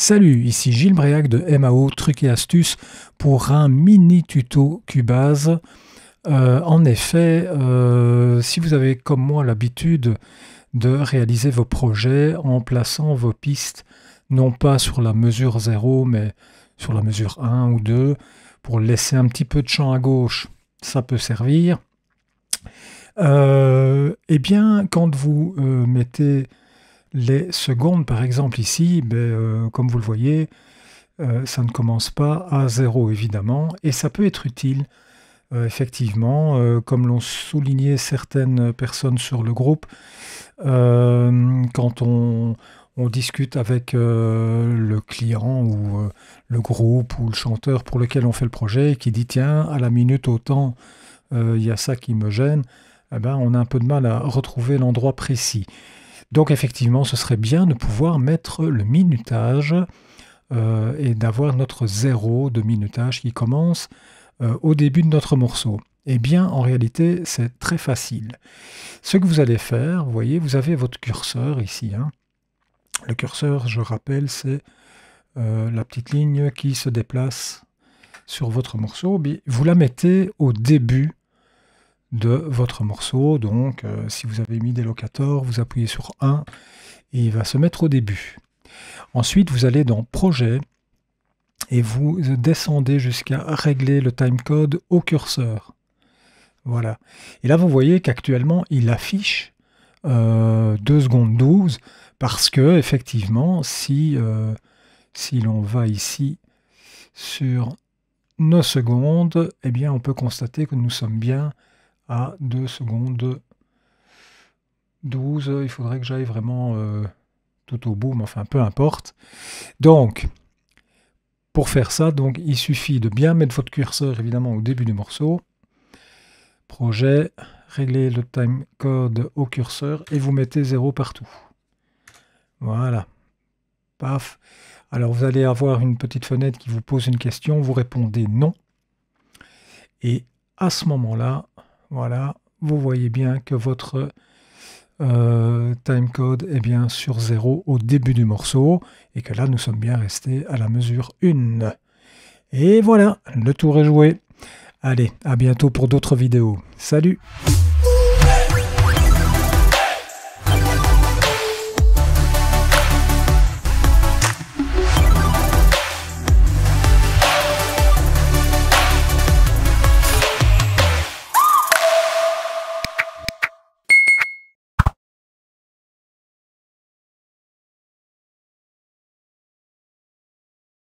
Salut, ici Gilles Bréac de MAO Trucs et Astuces pour un mini tuto Cubase. Euh, en effet, euh, si vous avez comme moi l'habitude de réaliser vos projets en plaçant vos pistes non pas sur la mesure 0 mais sur la mesure 1 ou 2 pour laisser un petit peu de champ à gauche, ça peut servir. Euh, eh bien, quand vous mettez les secondes, par exemple, ici, ben, euh, comme vous le voyez, euh, ça ne commence pas à zéro, évidemment, et ça peut être utile, euh, effectivement, comme l'ont souligné certaines personnes sur le groupe, quand on, discute avec le client ou le groupe ou le chanteur pour lequel on fait le projet, qui dit, tiens, à la minute autant, il y a ça qui me gêne, eh ben, on a un peu de mal à retrouver l'endroit précis. Donc effectivement, ce serait bien de pouvoir mettre le minutage euh, et d'avoir notre zéro de minutage qui commence euh, au début de notre morceau. Eh bien, en réalité, c'est très facile. Ce que vous allez faire, vous voyez, vous avez votre curseur ici. Hein. Le curseur, je rappelle, c'est euh, la petite ligne qui se déplace sur votre morceau. Vous la mettez au début de votre morceau. Donc, euh, si vous avez mis des locators, vous appuyez sur 1 et il va se mettre au début. Ensuite, vous allez dans Projet et vous descendez jusqu'à régler le timecode au curseur. Voilà. Et là, vous voyez qu'actuellement, il affiche 2 euh, secondes 12 parce que, effectivement, si, euh, si l'on va ici sur nos secondes, eh bien, on peut constater que nous sommes bien à 2 secondes 12. Il faudrait que j'aille vraiment euh, tout au bout, mais enfin, peu importe. Donc, pour faire ça, donc, il suffit de bien mettre votre curseur, évidemment, au début du morceau. Projet, régler le timecode au curseur et vous mettez 0 partout. Voilà. Paf. Alors vous allez avoir une petite fenêtre qui vous pose une question, vous répondez non. Et à ce moment-là, voilà, vous voyez bien que votre euh, timecode est bien sur 0 au début du morceau et que là nous sommes bien restés à la mesure 1. Et voilà, le tour est joué. Allez, à bientôt pour d'autres vidéos. Salut